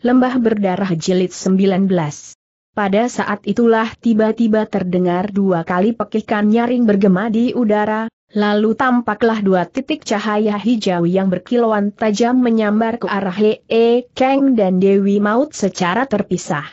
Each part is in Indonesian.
Lembah Berdarah Jilid 19 Pada saat itulah tiba-tiba terdengar dua kali pekikan nyaring bergema di udara, lalu tampaklah dua titik cahaya hijau yang berkilauan tajam menyambar ke arah Hee Kang dan Dewi Maut secara terpisah.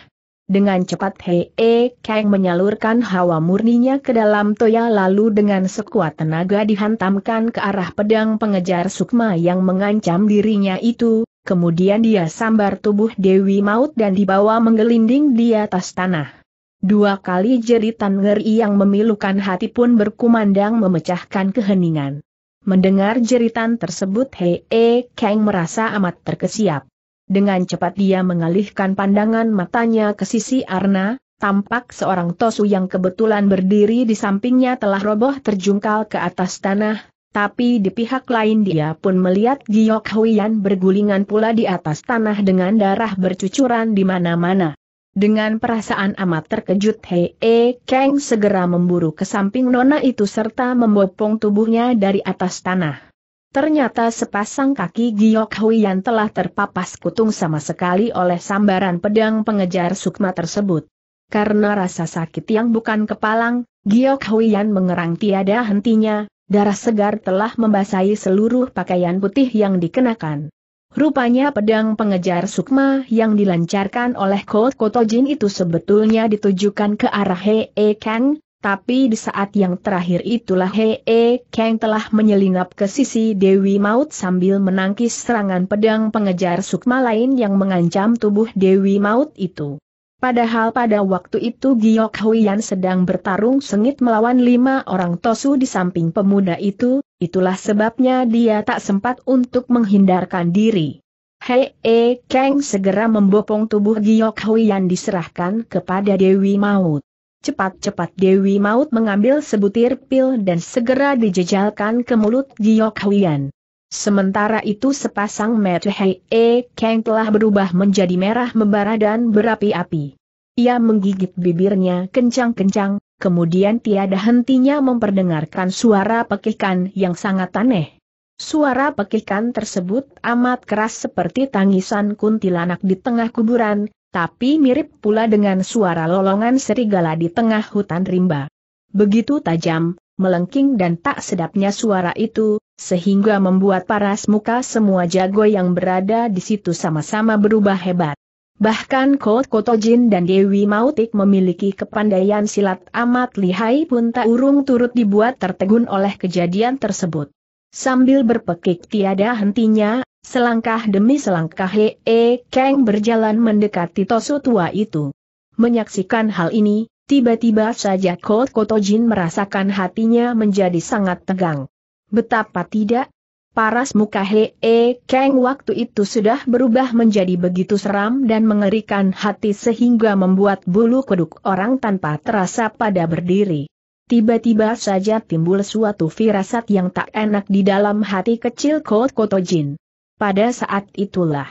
Dengan cepat Hee Kang menyalurkan hawa murninya ke dalam toya lalu dengan sekuat tenaga dihantamkan ke arah pedang pengejar sukma yang mengancam dirinya itu, kemudian dia sambar tubuh Dewi Maut dan dibawa menggelinding di atas tanah. Dua kali jeritan ngeri yang memilukan hati pun berkumandang memecahkan keheningan. Mendengar jeritan tersebut Hei e Kang merasa amat terkesiap. Dengan cepat dia mengalihkan pandangan matanya ke sisi Arna, tampak seorang Tosu yang kebetulan berdiri di sampingnya telah roboh terjungkal ke atas tanah, tapi di pihak lain dia pun melihat Giok Huyan bergulingan pula di atas tanah dengan darah bercucuran di mana-mana. Dengan perasaan amat terkejut Hei E Kang segera memburu ke samping nona itu serta membopong tubuhnya dari atas tanah. Ternyata sepasang kaki Giok Huyan telah terpapas kutung sama sekali oleh sambaran pedang pengejar sukma tersebut. Karena rasa sakit yang bukan kepalang, Giok Huyan mengerang tiada hentinya, Darah segar telah membasahi seluruh pakaian putih yang dikenakan. Rupanya pedang pengejar sukma yang dilancarkan oleh Colt Kotojin itu sebetulnya ditujukan ke arah Hee Kang, tapi di saat yang terakhir itulah Hee e Kang telah menyelinap ke sisi Dewi Maut sambil menangkis serangan pedang pengejar sukma lain yang mengancam tubuh Dewi Maut itu. Padahal pada waktu itu Giok Huiyan sedang bertarung sengit melawan lima orang Tosu di samping pemuda itu, itulah sebabnya dia tak sempat untuk menghindarkan diri. Hei E Kang segera membopong tubuh Giok Huiyan diserahkan kepada Dewi Maut. Cepat-cepat Dewi Maut mengambil sebutir pil dan segera dijejalkan ke mulut Giok Huiyan. Sementara itu sepasang mata Hei E. Kang telah berubah menjadi merah membara dan berapi-api. Ia menggigit bibirnya kencang-kencang, kemudian tiada hentinya memperdengarkan suara pekikan yang sangat aneh. Suara pekikan tersebut amat keras seperti tangisan kuntilanak di tengah kuburan, tapi mirip pula dengan suara lolongan serigala di tengah hutan rimba. Begitu tajam, melengking dan tak sedapnya suara itu, sehingga membuat paras muka semua jago yang berada di situ sama-sama berubah hebat. Bahkan Kot Kotojin dan Dewi Mautik memiliki kepandaian silat amat lihai pun tak urung turut dibuat tertegun oleh kejadian tersebut. Sambil berpekik tiada hentinya, selangkah demi selangkah Hee Kang berjalan mendekati Tosu tua itu. Menyaksikan hal ini, Tiba-tiba saja Colt Kotojin merasakan hatinya menjadi sangat tegang. Betapa tidak? Paras muka Hee keng Kang waktu itu sudah berubah menjadi begitu seram dan mengerikan hati sehingga membuat bulu kuduk orang tanpa terasa pada berdiri. Tiba-tiba saja timbul suatu firasat yang tak enak di dalam hati kecil Colt Kotojin. Pada saat itulah,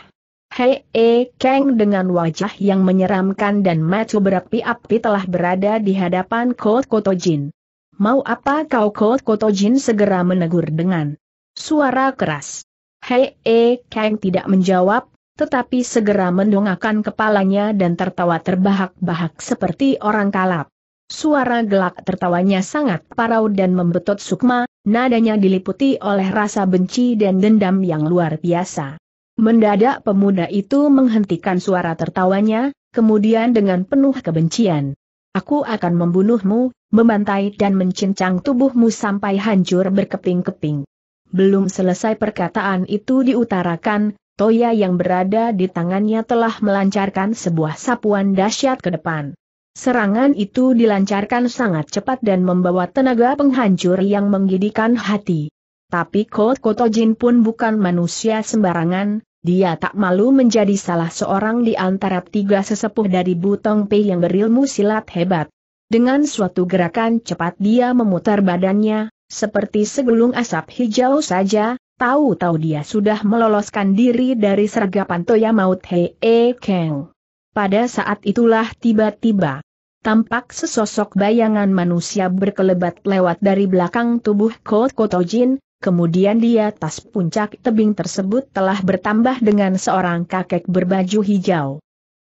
Hei E Kang dengan wajah yang menyeramkan dan mata berapi-api telah berada di hadapan Kot Kotojin. Mau apa kau Kot Kotojin segera menegur dengan suara keras. Hei E Kang tidak menjawab, tetapi segera mendongakkan kepalanya dan tertawa terbahak-bahak seperti orang kalap. Suara gelak tertawanya sangat parau dan membetot sukma, nadanya diliputi oleh rasa benci dan dendam yang luar biasa. Mendadak pemuda itu menghentikan suara tertawanya, kemudian dengan penuh kebencian. Aku akan membunuhmu, membantai dan mencincang tubuhmu sampai hancur berkeping-keping. Belum selesai perkataan itu diutarakan, Toya yang berada di tangannya telah melancarkan sebuah sapuan dahsyat ke depan. Serangan itu dilancarkan sangat cepat dan membawa tenaga penghancur yang menggidikan hati. Tapi Kotojin pun bukan manusia sembarangan, dia tak malu menjadi salah seorang di antara tiga sesepuh dari Butong Pei yang berilmu silat hebat. Dengan suatu gerakan cepat dia memutar badannya, seperti segulung asap hijau saja, tahu-tahu dia sudah meloloskan diri dari sergapan Toya Maut Hei e Keng. Pada saat itulah tiba-tiba, tampak sesosok bayangan manusia berkelebat lewat dari belakang tubuh Kot Kotojin, Kemudian di atas puncak tebing tersebut telah bertambah dengan seorang kakek berbaju hijau.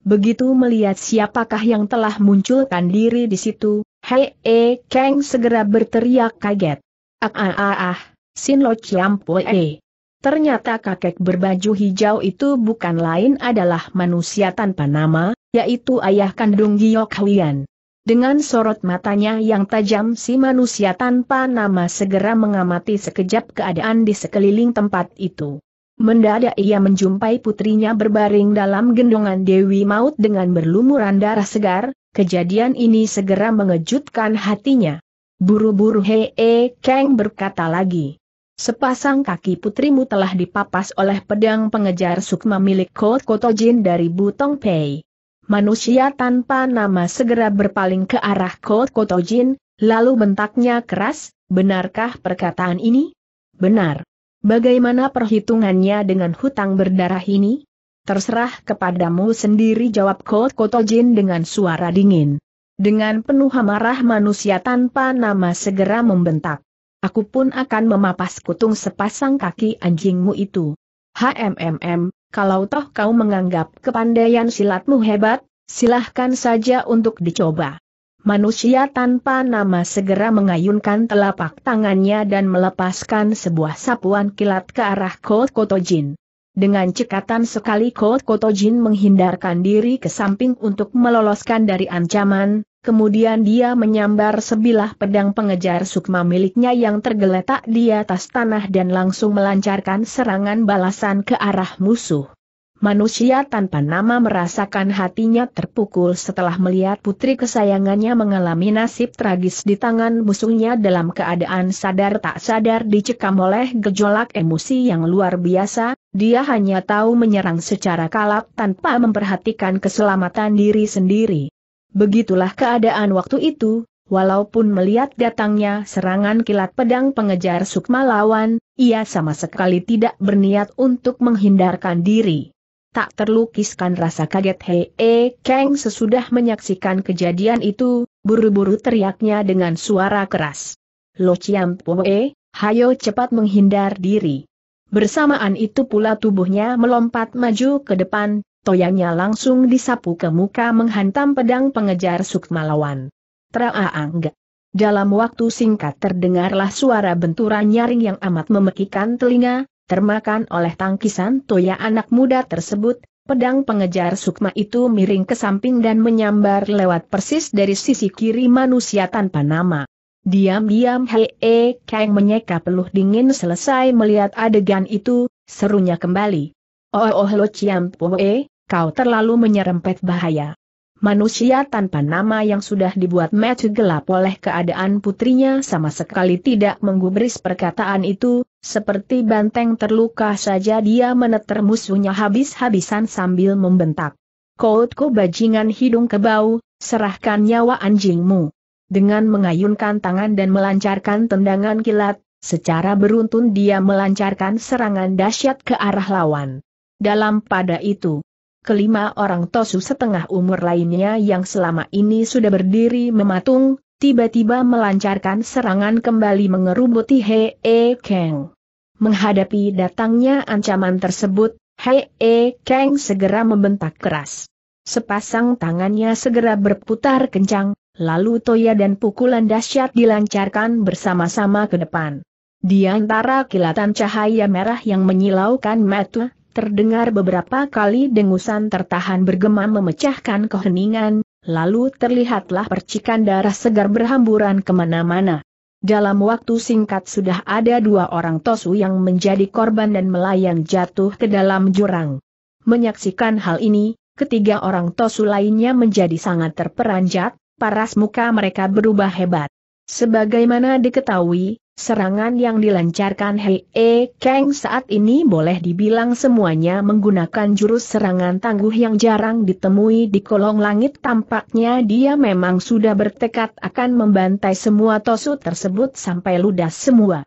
Begitu melihat siapakah yang telah munculkan diri di situ, Hei E Kang segera berteriak kaget. Ah ah ah ah, Sin Lo Chiam E. Ternyata kakek berbaju hijau itu bukan lain adalah manusia tanpa nama, yaitu ayah kandung Giyok Hwian. Dengan sorot matanya yang tajam si manusia tanpa nama segera mengamati sekejap keadaan di sekeliling tempat itu. Mendadak ia menjumpai putrinya berbaring dalam gendongan Dewi Maut dengan berlumuran darah segar, kejadian ini segera mengejutkan hatinya. Buru-buru Hee -e, Kang berkata lagi. Sepasang kaki putrimu telah dipapas oleh pedang pengejar sukma milik Kotojin dari Butong Pei. Manusia tanpa nama segera berpaling ke arah Kot Kotojin, lalu bentaknya keras, benarkah perkataan ini? Benar. Bagaimana perhitungannya dengan hutang berdarah ini? Terserah kepadamu sendiri jawab Kot Kotojin dengan suara dingin. Dengan penuh amarah manusia tanpa nama segera membentak. Aku pun akan memapas kutung sepasang kaki anjingmu itu. HMMM, kalau toh kau menganggap kepandaian silatmu hebat, silahkan saja untuk dicoba. Manusia tanpa nama segera mengayunkan telapak tangannya dan melepaskan sebuah sapuan kilat ke arah Kotojin. Dengan cekatan sekali Koto Kotojin menghindarkan diri ke samping untuk meloloskan dari ancaman, kemudian dia menyambar sebilah pedang pengejar sukma miliknya yang tergeletak di atas tanah dan langsung melancarkan serangan balasan ke arah musuh. Manusia tanpa nama merasakan hatinya terpukul setelah melihat putri kesayangannya mengalami nasib tragis di tangan musuhnya dalam keadaan sadar tak sadar dicekam oleh gejolak emosi yang luar biasa, dia hanya tahu menyerang secara kalap tanpa memperhatikan keselamatan diri sendiri. Begitulah keadaan waktu itu, walaupun melihat datangnya serangan kilat pedang pengejar sukma lawan, ia sama sekali tidak berniat untuk menghindarkan diri. Tak terlukiskan rasa kaget Hei Kang sesudah menyaksikan kejadian itu, buru-buru teriaknya dengan suara keras. Lo Chiam Pue, hayo cepat menghindar diri. Bersamaan itu pula tubuhnya melompat maju ke depan, toyangnya langsung disapu ke muka menghantam pedang pengejar sukma lawan. Traaangga. Dalam waktu singkat terdengarlah suara benturan nyaring yang amat memekikan telinga, termakan oleh tangkisan toya anak muda tersebut, pedang pengejar sukma itu miring ke samping dan menyambar lewat persis dari sisi kiri manusia tanpa nama. Diam-diam Hei e, Kang menyeka peluh dingin selesai melihat adegan itu, serunya kembali. Oh oh lo Chiam Poe, kau terlalu menyerempet bahaya. Manusia tanpa nama yang sudah dibuat mati gelap oleh keadaan putrinya sama sekali tidak menggubris perkataan itu, seperti banteng terluka saja dia meneter musuhnya habis-habisan sambil membentak. Kau bajingan hidung kebau, serahkan nyawa anjingmu. Dengan mengayunkan tangan dan melancarkan tendangan kilat, secara beruntun dia melancarkan serangan dahsyat ke arah lawan. Dalam pada itu, kelima orang tosu setengah umur lainnya yang selama ini sudah berdiri mematung, tiba-tiba melancarkan serangan kembali mengerubuti Hee -e Kang. Menghadapi datangnya ancaman tersebut, Hee -e Kang segera membentak keras. Sepasang tangannya segera berputar kencang, Lalu toya dan pukulan dahsyat dilancarkan bersama-sama ke depan. Di antara kilatan cahaya merah yang menyilaukan mata, terdengar beberapa kali dengusan tertahan bergema memecahkan keheningan, lalu terlihatlah percikan darah segar berhamburan kemana-mana. Dalam waktu singkat sudah ada dua orang tosu yang menjadi korban dan melayang jatuh ke dalam jurang. Menyaksikan hal ini, ketiga orang tosu lainnya menjadi sangat terperanjat, paras muka mereka berubah hebat. Sebagaimana diketahui, serangan yang dilancarkan Hei E Kang saat ini boleh dibilang semuanya menggunakan jurus serangan tangguh yang jarang ditemui di kolong langit tampaknya dia memang sudah bertekad akan membantai semua tosu tersebut sampai ludas semua.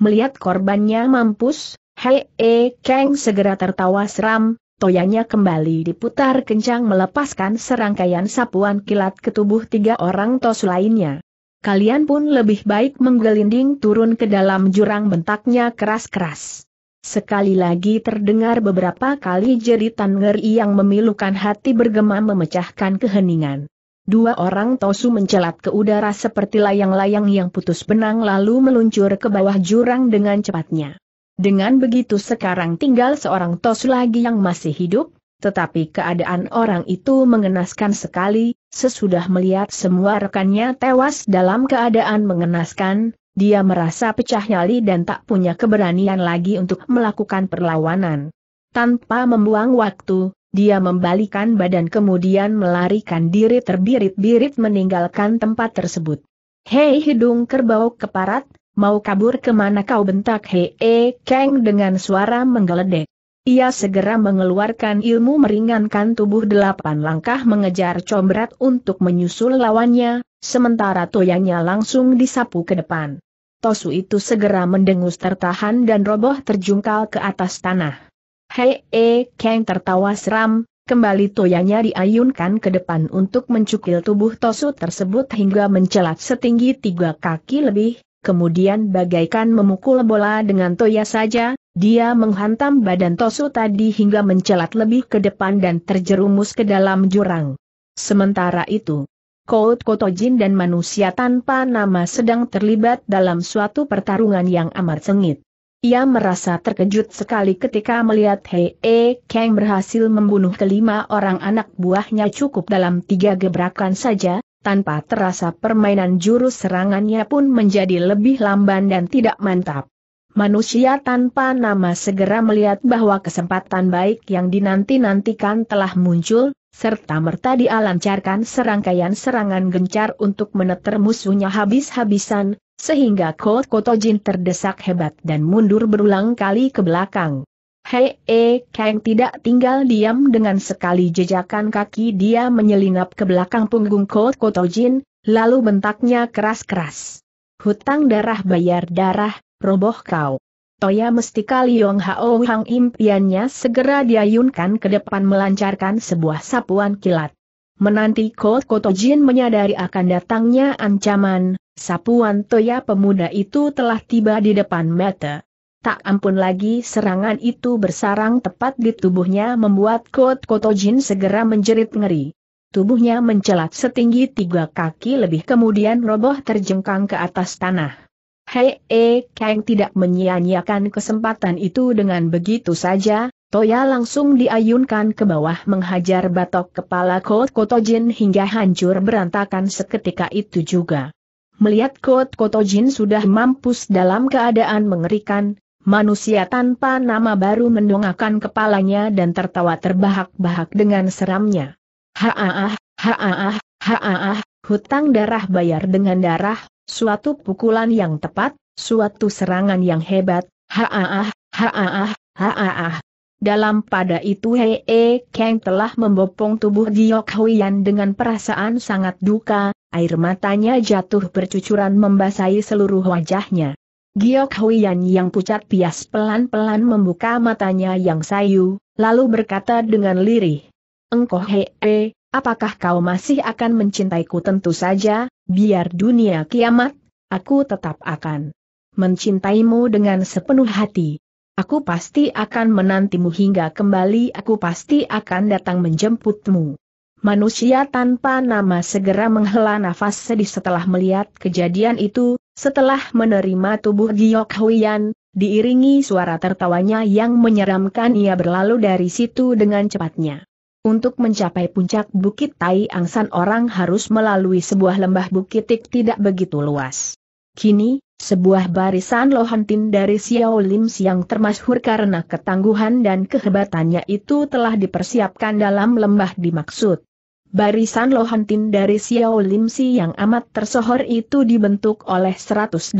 Melihat korbannya mampus, Hei E Kang segera tertawa seram, toyanya kembali diputar kencang melepaskan serangkaian sapuan kilat ke tubuh tiga orang tos lainnya. Kalian pun lebih baik menggelinding turun ke dalam jurang bentaknya keras-keras. Sekali lagi terdengar beberapa kali jeritan ngeri yang memilukan hati bergema memecahkan keheningan. Dua orang Tosu mencelat ke udara seperti layang-layang yang putus benang lalu meluncur ke bawah jurang dengan cepatnya. Dengan begitu sekarang tinggal seorang tos lagi yang masih hidup, tetapi keadaan orang itu mengenaskan sekali, sesudah melihat semua rekannya tewas dalam keadaan mengenaskan, dia merasa pecah nyali dan tak punya keberanian lagi untuk melakukan perlawanan. Tanpa membuang waktu, dia membalikan badan kemudian melarikan diri terbirit-birit meninggalkan tempat tersebut. Hei hidung kerbau keparat, mau kabur kemana kau bentak Hee keng dengan suara menggeledek. Ia segera mengeluarkan ilmu meringankan tubuh delapan langkah mengejar combrat untuk menyusul lawannya, sementara toyanya langsung disapu ke depan. Tosu itu segera mendengus tertahan dan roboh terjungkal ke atas tanah. Hee Kang tertawa seram, Kembali toyanya diayunkan ke depan untuk mencukil tubuh Tosu tersebut hingga mencelat setinggi tiga kaki lebih, kemudian bagaikan memukul bola dengan toya saja, dia menghantam badan Tosu tadi hingga mencelat lebih ke depan dan terjerumus ke dalam jurang. Sementara itu, Kout Kotojin dan manusia tanpa nama sedang terlibat dalam suatu pertarungan yang amat sengit. Ia merasa terkejut sekali ketika melihat Hei E Kang berhasil membunuh kelima orang anak buahnya cukup dalam tiga gebrakan saja, tanpa terasa permainan jurus serangannya pun menjadi lebih lamban dan tidak mantap. Manusia tanpa nama segera melihat bahwa kesempatan baik yang dinanti-nantikan telah muncul, serta merta dialancarkan serangkaian serangan gencar untuk meneter musuhnya habis-habisan, sehingga Kotojin terdesak hebat dan mundur berulang kali ke belakang. Hei, eh, Kang tidak tinggal diam dengan sekali jejakan kaki dia menyelinap ke belakang punggung Kot Kotojin, lalu bentaknya keras-keras. Hutang darah bayar darah, roboh kau. Toya mestika Liong Hao Hang impiannya segera diayunkan ke depan melancarkan sebuah sapuan kilat. Menanti Kot Kotojin menyadari akan datangnya ancaman, sapuan Toya pemuda itu telah tiba di depan mata. Tak ampun lagi serangan itu bersarang tepat di tubuhnya membuat Kot Kotojin segera menjerit ngeri. Tubuhnya mencelat setinggi tiga kaki lebih kemudian roboh terjengkang ke atas tanah. Hei E Kang tidak menyia-nyiakan kesempatan itu dengan begitu saja, Toya langsung diayunkan ke bawah menghajar batok kepala Kot Kotojin hingga hancur berantakan seketika itu juga. Melihat Kot Kotojin sudah mampus dalam keadaan mengerikan, Manusia tanpa nama baru mendongakkan kepalanya dan tertawa terbahak-bahak dengan seramnya. Haaah, haaah, haaah, hutang darah bayar dengan darah, suatu pukulan yang tepat, suatu serangan yang hebat, haaah, haaah, haaah. Dalam pada itu Hee E Kang telah membopong tubuh Giok Huyan dengan perasaan sangat duka, air matanya jatuh bercucuran membasahi seluruh wajahnya. Giok Huiyan yang pucat pias pelan-pelan membuka matanya yang sayu, lalu berkata dengan lirih. Engkoh hee, apakah kau masih akan mencintaiku tentu saja, biar dunia kiamat, aku tetap akan mencintaimu dengan sepenuh hati. Aku pasti akan menantimu hingga kembali aku pasti akan datang menjemputmu. Manusia tanpa nama segera menghela nafas sedih setelah melihat kejadian itu, setelah menerima tubuh Giok Huyan, diiringi suara tertawanya yang menyeramkan ia berlalu dari situ dengan cepatnya. Untuk mencapai puncak Bukit Tai Angsan orang harus melalui sebuah lembah bukit tidak begitu luas. Kini, sebuah barisan lohantin dari Xiao Lim yang termasyhur karena ketangguhan dan kehebatannya itu telah dipersiapkan dalam lembah dimaksud. Barisan Lohantin dari Xiao Limsi yang amat tersohor itu dibentuk oleh 108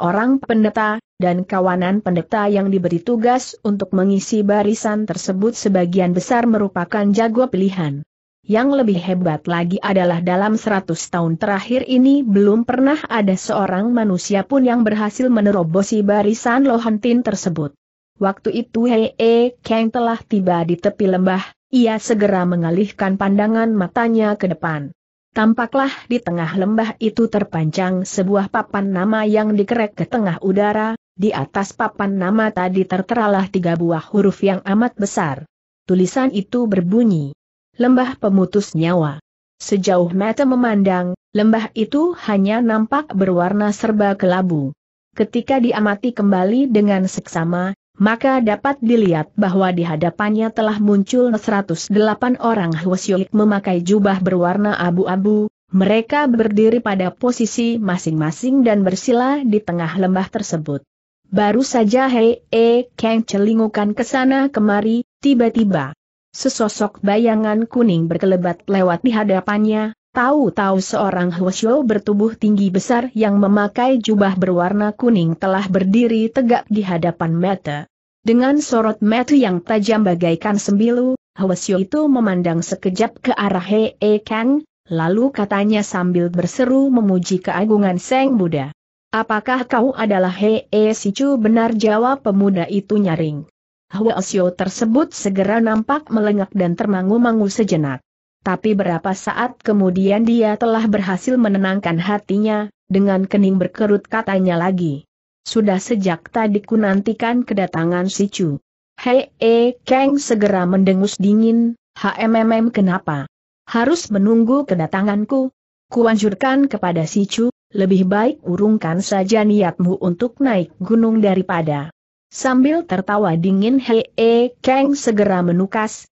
orang pendeta, dan kawanan pendeta yang diberi tugas untuk mengisi barisan tersebut sebagian besar merupakan jago pilihan. Yang lebih hebat lagi adalah dalam 100 tahun terakhir ini belum pernah ada seorang manusia pun yang berhasil menerobosi barisan Lohantin tersebut. Waktu itu Hei -he Kang telah tiba di tepi lembah, ia segera mengalihkan pandangan matanya ke depan. Tampaklah di tengah lembah itu terpanjang sebuah papan nama yang dikerek ke tengah udara, di atas papan nama tadi terteralah tiga buah huruf yang amat besar. Tulisan itu berbunyi. Lembah pemutus nyawa. Sejauh mata memandang, lembah itu hanya nampak berwarna serba kelabu. Ketika diamati kembali dengan seksama, maka dapat dilihat bahwa di hadapannya telah muncul 108 orang Hwasyoik memakai jubah berwarna abu-abu, mereka berdiri pada posisi masing-masing dan bersila di tengah lembah tersebut. Baru saja Hei E Kang celingukan ke sana kemari, tiba-tiba. Sesosok bayangan kuning berkelebat lewat di hadapannya, Tahu-tahu seorang Hwasyo bertubuh tinggi besar yang memakai jubah berwarna kuning telah berdiri tegak di hadapan mata. Dengan sorot mata yang tajam bagaikan sembilu, Hwasyo itu memandang sekejap ke arah Hee E Kang, lalu katanya sambil berseru memuji keagungan Seng Buddha. Apakah kau adalah Hee E Sicu benar jawab pemuda itu nyaring. Hwasyo tersebut segera nampak melengak dan termangu-mangu sejenak. Tapi berapa saat kemudian dia telah berhasil menenangkan hatinya, dengan kening berkerut katanya lagi. Sudah sejak tadi ku nantikan kedatangan si Chu. Hei, e, Kang segera mendengus dingin, HMMM kenapa? Harus menunggu kedatanganku? Kuanjurkan kepada si Chu, lebih baik urungkan saja niatmu untuk naik gunung daripada. Sambil tertawa dingin Hei e, Kang segera menukas,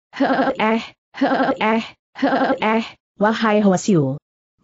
Eh, heeh, eh. Eh, wahai Hwasyu.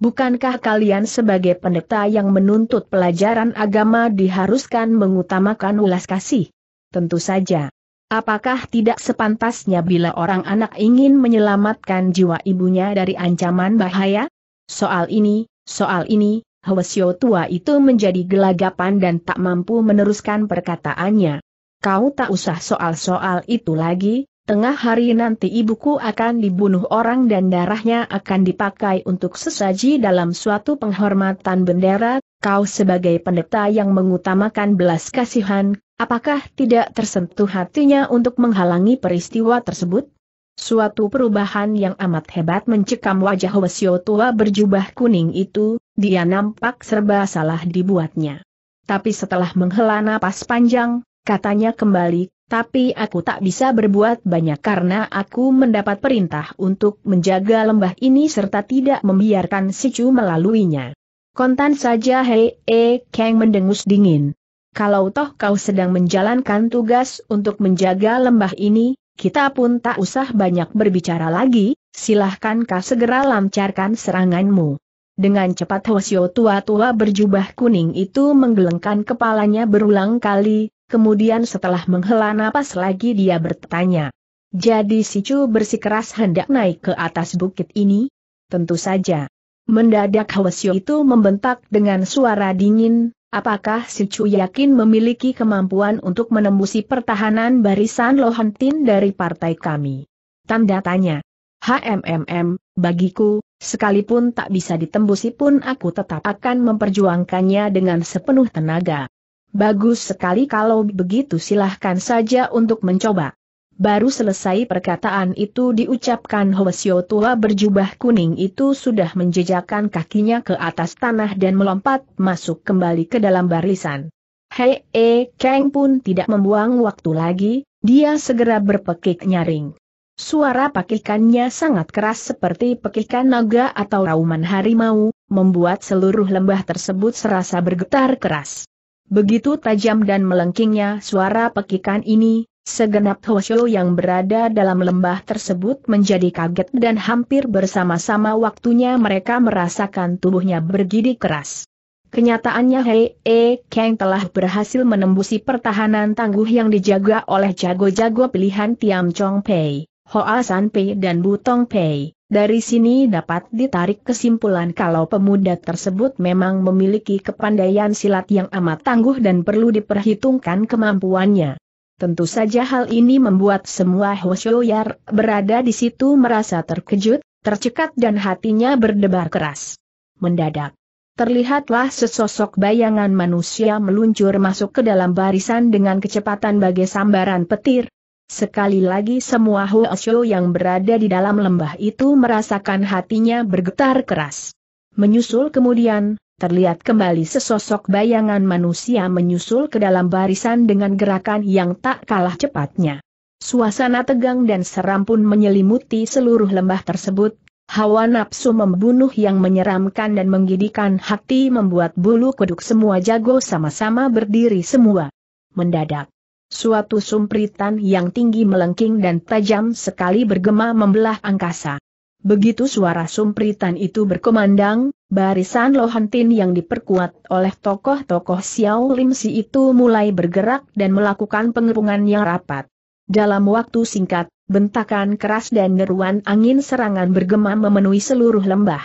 Bukankah kalian sebagai pendeta yang menuntut pelajaran agama diharuskan mengutamakan ulas kasih? Tentu saja. Apakah tidak sepantasnya bila orang anak ingin menyelamatkan jiwa ibunya dari ancaman bahaya? Soal ini, soal ini, Hwasyo tua itu menjadi gelagapan dan tak mampu meneruskan perkataannya. Kau tak usah soal-soal itu lagi, Tengah hari nanti ibuku akan dibunuh orang dan darahnya akan dipakai untuk sesaji dalam suatu penghormatan bendera, kau sebagai pendeta yang mengutamakan belas kasihan, apakah tidak tersentuh hatinya untuk menghalangi peristiwa tersebut? Suatu perubahan yang amat hebat mencekam wajah Wesio tua berjubah kuning itu, dia nampak serba salah dibuatnya. Tapi setelah menghela napas panjang, katanya kembali, tapi aku tak bisa berbuat banyak karena aku mendapat perintah untuk menjaga lembah ini serta tidak membiarkan si Chu melaluinya. Kontan saja Hei E Kang mendengus dingin. Kalau toh kau sedang menjalankan tugas untuk menjaga lembah ini, kita pun tak usah banyak berbicara lagi, silahkan kau segera lancarkan seranganmu. Dengan cepat Hwasyo tua-tua berjubah kuning itu menggelengkan kepalanya berulang kali, Kemudian setelah menghela napas lagi dia bertanya. Jadi si Chu bersikeras hendak naik ke atas bukit ini? Tentu saja. Mendadak Hwasyo itu membentak dengan suara dingin, apakah si Chu yakin memiliki kemampuan untuk menembusi pertahanan barisan Lohantin dari partai kami? Tanda tanya. HMMM, bagiku, sekalipun tak bisa ditembusi pun aku tetap akan memperjuangkannya dengan sepenuh tenaga. Bagus sekali kalau begitu silahkan saja untuk mencoba. Baru selesai perkataan itu diucapkan Hwasyo tua berjubah kuning itu sudah menjejakkan kakinya ke atas tanah dan melompat masuk kembali ke dalam barisan. Hei, e, Kang pun tidak membuang waktu lagi, dia segera berpekik nyaring. Suara pekikannya sangat keras seperti pekikan naga atau rauman harimau, membuat seluruh lembah tersebut serasa bergetar keras. Begitu tajam dan melengkingnya suara pekikan ini, segenap Hoshio yang berada dalam lembah tersebut menjadi kaget dan hampir bersama-sama waktunya mereka merasakan tubuhnya bergidik keras. Kenyataannya Hei E Kang telah berhasil menembusi pertahanan tangguh yang dijaga oleh jago-jago pilihan Tiam Chong Pei, Hoa San Pei dan Butong Pei. Dari sini dapat ditarik kesimpulan kalau pemuda tersebut memang memiliki kepandaian silat yang amat tangguh dan perlu diperhitungkan kemampuannya. Tentu saja hal ini membuat semua hoshoyar berada di situ merasa terkejut, tercekat dan hatinya berdebar keras. Mendadak, terlihatlah sesosok bayangan manusia meluncur masuk ke dalam barisan dengan kecepatan bagai sambaran petir, Sekali lagi semua Huosho yang berada di dalam lembah itu merasakan hatinya bergetar keras. Menyusul kemudian, terlihat kembali sesosok bayangan manusia menyusul ke dalam barisan dengan gerakan yang tak kalah cepatnya. Suasana tegang dan seram pun menyelimuti seluruh lembah tersebut, hawa nafsu membunuh yang menyeramkan dan menggidikan hati membuat bulu kuduk semua jago sama-sama berdiri semua. Mendadak Suatu sumpritan yang tinggi melengking dan tajam sekali bergema membelah angkasa. Begitu suara sumpritan itu berkumandang, barisan Lohantin yang diperkuat oleh tokoh-tokoh Xiao Lim Si itu mulai bergerak dan melakukan pengepungan yang rapat. Dalam waktu singkat, bentakan keras dan deruan angin serangan bergema memenuhi seluruh lembah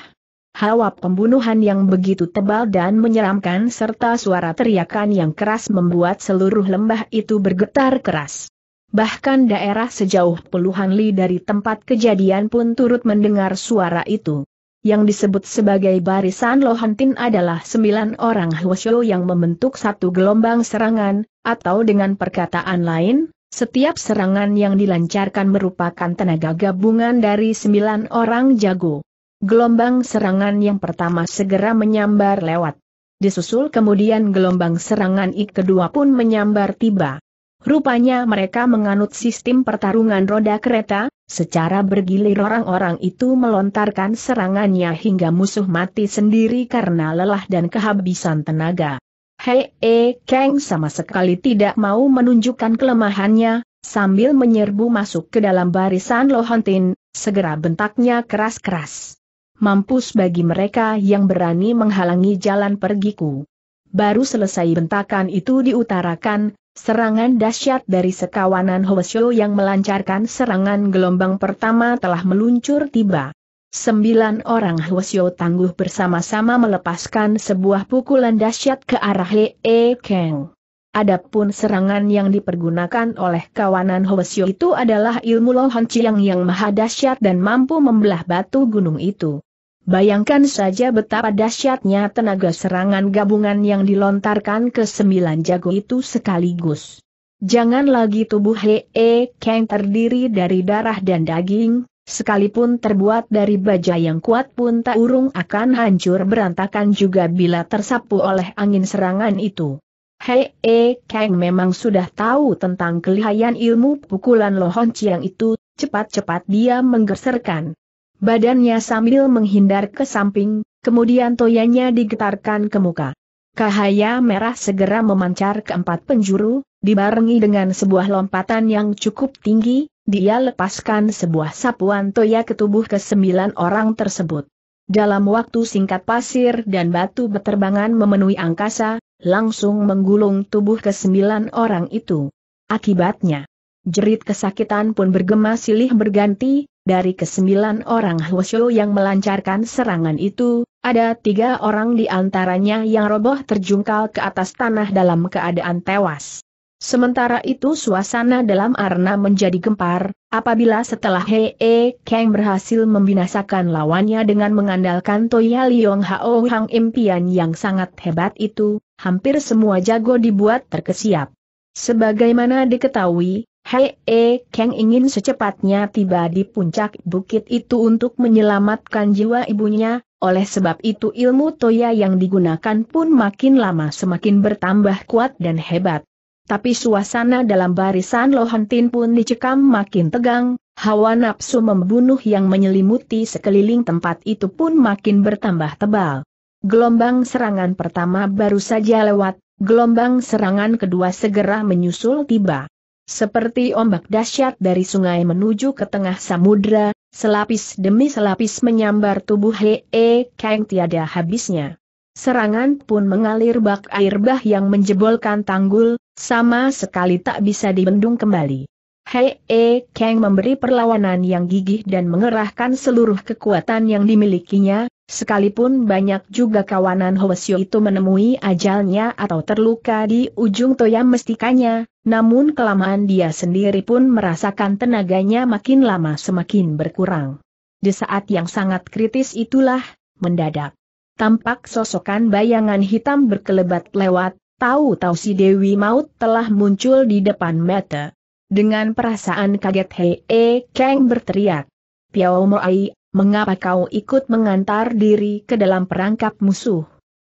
hawa pembunuhan yang begitu tebal dan menyeramkan serta suara teriakan yang keras membuat seluruh lembah itu bergetar keras. Bahkan daerah sejauh puluhan li dari tempat kejadian pun turut mendengar suara itu. Yang disebut sebagai barisan Lohantin adalah sembilan orang Hwasyo yang membentuk satu gelombang serangan, atau dengan perkataan lain, setiap serangan yang dilancarkan merupakan tenaga gabungan dari sembilan orang jago. Gelombang serangan yang pertama segera menyambar lewat. Disusul kemudian gelombang serangan ik kedua pun menyambar tiba. Rupanya mereka menganut sistem pertarungan roda kereta, secara bergilir orang-orang itu melontarkan serangannya hingga musuh mati sendiri karena lelah dan kehabisan tenaga. Hei, e, Kang sama sekali tidak mau menunjukkan kelemahannya, sambil menyerbu masuk ke dalam barisan Lohontin, segera bentaknya keras-keras mampus bagi mereka yang berani menghalangi jalan pergiku. Baru selesai bentakan itu diutarakan, serangan dahsyat dari sekawanan Hoesyo yang melancarkan serangan gelombang pertama telah meluncur tiba. Sembilan orang Hoesyo tangguh bersama-sama melepaskan sebuah pukulan dahsyat ke arah E Kang. Adapun serangan yang dipergunakan oleh kawanan Hoesyo itu adalah ilmu Lohan Chiang yang maha dahsyat dan mampu membelah batu gunung itu. Bayangkan saja betapa dahsyatnya tenaga serangan gabungan yang dilontarkan ke sembilan jago itu sekaligus. Jangan lagi tubuh Hee Kang terdiri dari darah dan daging, sekalipun terbuat dari baja yang kuat pun tak urung akan hancur berantakan juga bila tersapu oleh angin serangan itu. Hee Kang memang sudah tahu tentang kelihayan ilmu pukulan Lohon Chiang itu, cepat-cepat dia menggeserkan Badannya sambil menghindar ke samping, kemudian toyanya digetarkan ke muka. Cahaya merah segera memancar ke empat penjuru, dibarengi dengan sebuah lompatan yang cukup tinggi, dia lepaskan sebuah sapuan toya ke tubuh kesembilan orang tersebut. Dalam waktu singkat pasir dan batu beterbangan memenuhi angkasa, langsung menggulung tubuh kesembilan orang itu. Akibatnya, jerit kesakitan pun bergema silih berganti, dari kesembilan orang Hwasyo yang melancarkan serangan itu, ada tiga orang di antaranya yang roboh terjungkal ke atas tanah dalam keadaan tewas. Sementara itu suasana dalam arena menjadi gempar, apabila setelah He e Kang berhasil membinasakan lawannya dengan mengandalkan Toya Liong Hao oh Hang impian yang sangat hebat itu, hampir semua jago dibuat terkesiap. Sebagaimana diketahui, Hei E Kang ingin secepatnya tiba di puncak bukit itu untuk menyelamatkan jiwa ibunya, oleh sebab itu ilmu Toya yang digunakan pun makin lama semakin bertambah kuat dan hebat. Tapi suasana dalam barisan Lohantin pun dicekam makin tegang, hawa nafsu membunuh yang menyelimuti sekeliling tempat itu pun makin bertambah tebal. Gelombang serangan pertama baru saja lewat, gelombang serangan kedua segera menyusul tiba. Seperti ombak dahsyat dari sungai menuju ke tengah samudra, selapis demi selapis menyambar tubuh Hee -he e, Kang tiada habisnya. Serangan pun mengalir bak air bah yang menjebolkan tanggul, sama sekali tak bisa dibendung kembali. Hee -he e, Kang memberi perlawanan yang gigih dan mengerahkan seluruh kekuatan yang dimilikinya, Sekalipun banyak juga kawanan Hwasyo itu menemui ajalnya atau terluka di ujung toya mestikanya, namun kelamaan dia sendiri pun merasakan tenaganya makin lama semakin berkurang. Di saat yang sangat kritis itulah, mendadak. Tampak sosokan bayangan hitam berkelebat lewat, tahu-tahu si Dewi Maut telah muncul di depan mata. Dengan perasaan kaget Hei e Kang berteriak. Piao Moai mengapa kau ikut mengantar diri ke dalam perangkap musuh?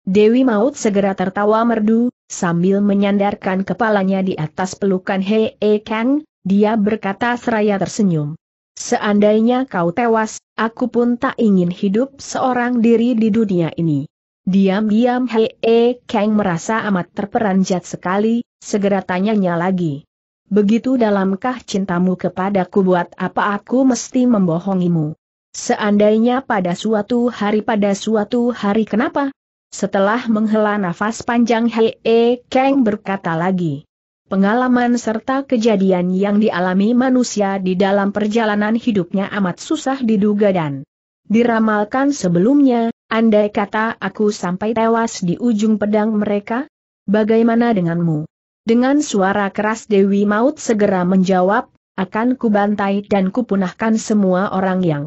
Dewi Maut segera tertawa merdu, sambil menyandarkan kepalanya di atas pelukan Hei E Kang, dia berkata seraya tersenyum. Seandainya kau tewas, aku pun tak ingin hidup seorang diri di dunia ini. Diam-diam Hei E Kang merasa amat terperanjat sekali, segera tanyanya lagi. Begitu dalamkah cintamu kepadaku buat apa aku mesti membohongimu? Seandainya pada suatu hari pada suatu hari kenapa? Setelah menghela nafas panjang Hei Hee Kang berkata lagi. Pengalaman serta kejadian yang dialami manusia di dalam perjalanan hidupnya amat susah diduga dan diramalkan sebelumnya, andai kata aku sampai tewas di ujung pedang mereka, bagaimana denganmu? Dengan suara keras Dewi Maut segera menjawab, akan kubantai dan kupunahkan semua orang yang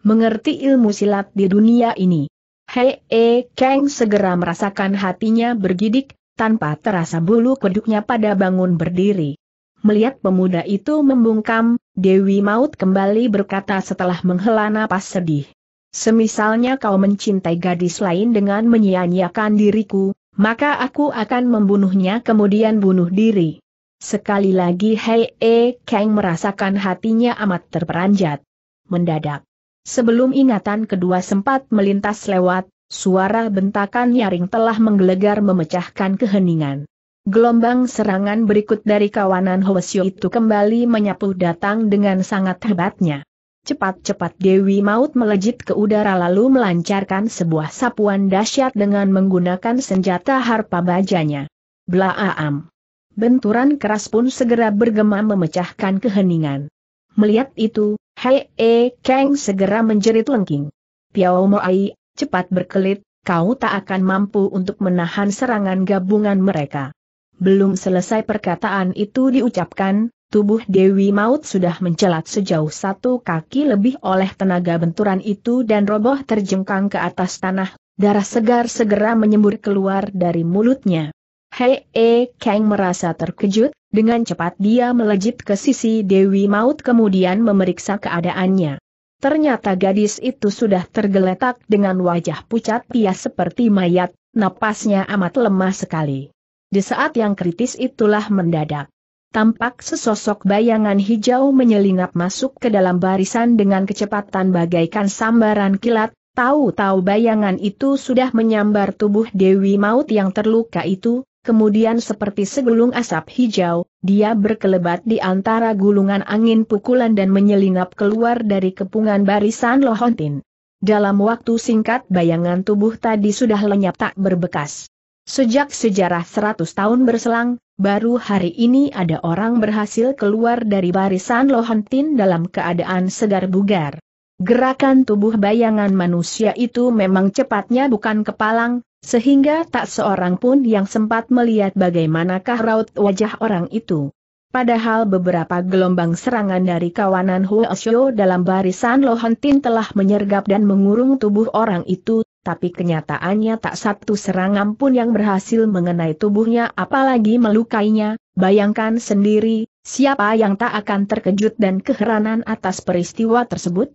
mengerti ilmu silat di dunia ini. Hei E Kang segera merasakan hatinya bergidik, tanpa terasa bulu kuduknya pada bangun berdiri. Melihat pemuda itu membungkam, Dewi Maut kembali berkata setelah menghela napas sedih. Semisalnya kau mencintai gadis lain dengan menyia-nyiakan diriku, maka aku akan membunuhnya kemudian bunuh diri. Sekali lagi Hei E Kang merasakan hatinya amat terperanjat. Mendadak, sebelum ingatan kedua sempat melintas lewat, suara bentakan nyaring telah menggelegar memecahkan keheningan. Gelombang serangan berikut dari kawanan Hwasyo itu kembali menyapu datang dengan sangat hebatnya. Cepat-cepat Dewi Maut melejit ke udara lalu melancarkan sebuah sapuan dahsyat dengan menggunakan senjata harpa bajanya. Blaaam. Benturan keras pun segera bergema memecahkan keheningan. Melihat itu, Hei E Kang segera menjerit lengking. Piao Moai, cepat berkelit, kau tak akan mampu untuk menahan serangan gabungan mereka. Belum selesai perkataan itu diucapkan, tubuh Dewi Maut sudah mencelat sejauh satu kaki lebih oleh tenaga benturan itu dan roboh terjengkang ke atas tanah, darah segar segera menyembur keluar dari mulutnya. Hei eh, Kang merasa terkejut, dengan cepat dia melejit ke sisi Dewi Maut kemudian memeriksa keadaannya. Ternyata gadis itu sudah tergeletak dengan wajah pucat pias seperti mayat, napasnya amat lemah sekali. Di saat yang kritis itulah mendadak. Tampak sesosok bayangan hijau menyelinap masuk ke dalam barisan dengan kecepatan bagaikan sambaran kilat, tahu-tahu bayangan itu sudah menyambar tubuh Dewi Maut yang terluka itu, kemudian seperti segulung asap hijau, dia berkelebat di antara gulungan angin pukulan dan menyelinap keluar dari kepungan barisan Lohontin. Dalam waktu singkat bayangan tubuh tadi sudah lenyap tak berbekas. Sejak sejarah seratus tahun berselang, baru hari ini ada orang berhasil keluar dari barisan lohontin dalam keadaan segar bugar. Gerakan tubuh bayangan manusia itu memang cepatnya bukan kepalang, sehingga tak seorang pun yang sempat melihat bagaimanakah raut wajah orang itu. Padahal beberapa gelombang serangan dari kawanan Huosyo dalam barisan Lohantin telah menyergap dan mengurung tubuh orang itu, tapi kenyataannya tak satu serangan pun yang berhasil mengenai tubuhnya apalagi melukainya, bayangkan sendiri, siapa yang tak akan terkejut dan keheranan atas peristiwa tersebut?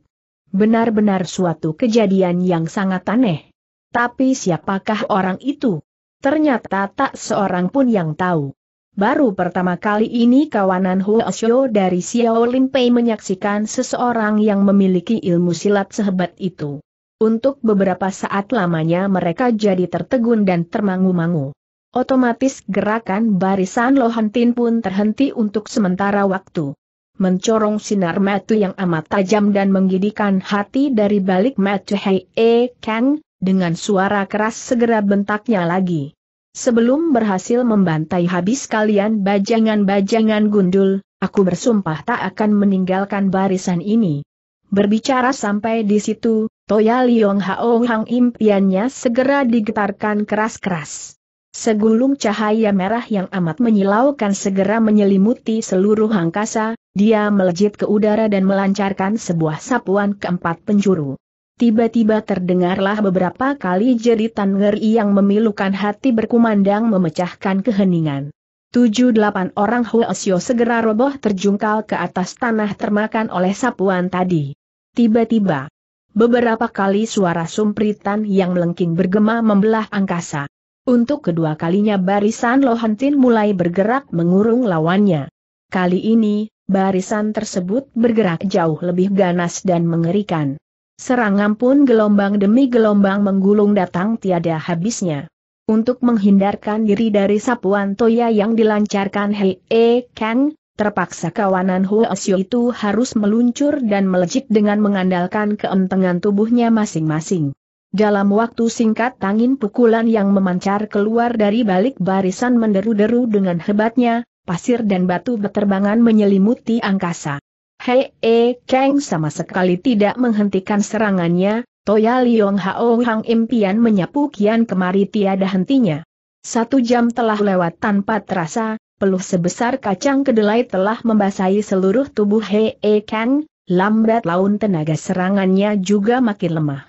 Benar-benar suatu kejadian yang sangat aneh. Tapi siapakah orang itu? Ternyata tak seorang pun yang tahu. Baru pertama kali ini kawanan Huosyo dari Xiao Pei menyaksikan seseorang yang memiliki ilmu silat sehebat itu. Untuk beberapa saat lamanya mereka jadi tertegun dan termangu-mangu. Otomatis gerakan barisan Lohantin pun terhenti untuk sementara waktu mencorong sinar metu yang amat tajam dan menggidikan hati dari balik metu Hei E Kang, dengan suara keras segera bentaknya lagi. Sebelum berhasil membantai habis kalian bajangan-bajangan gundul, aku bersumpah tak akan meninggalkan barisan ini. Berbicara sampai di situ, Toya Liong Hao Hang impiannya segera digetarkan keras-keras. Segulung cahaya merah yang amat menyilaukan segera menyelimuti seluruh angkasa, dia melejit ke udara dan melancarkan sebuah sapuan keempat penjuru. Tiba-tiba terdengarlah beberapa kali jeritan ngeri yang memilukan hati berkumandang memecahkan keheningan. Tujuh delapan orang Huasio segera roboh terjungkal ke atas tanah termakan oleh sapuan tadi. Tiba-tiba, beberapa kali suara sumpritan yang melengking bergema membelah angkasa. Untuk kedua kalinya barisan Lohantin mulai bergerak mengurung lawannya. Kali ini, barisan tersebut bergerak jauh lebih ganas dan mengerikan. Serangan pun gelombang demi gelombang menggulung datang tiada habisnya. Untuk menghindarkan diri dari sapuan toya yang dilancarkan Hei E Kang, terpaksa kawanan Huasio itu harus meluncur dan melejit dengan mengandalkan keentengan tubuhnya masing-masing. Dalam waktu singkat tangin pukulan yang memancar keluar dari balik barisan menderu-deru dengan hebatnya, pasir dan batu beterbangan menyelimuti angkasa. Hei E Kang sama sekali tidak menghentikan serangannya, Toya Liong Hao Hang impian menyapu kian kemari tiada hentinya. Satu jam telah lewat tanpa terasa, peluh sebesar kacang kedelai telah membasahi seluruh tubuh Hei Kang, e lambat laun tenaga serangannya juga makin lemah.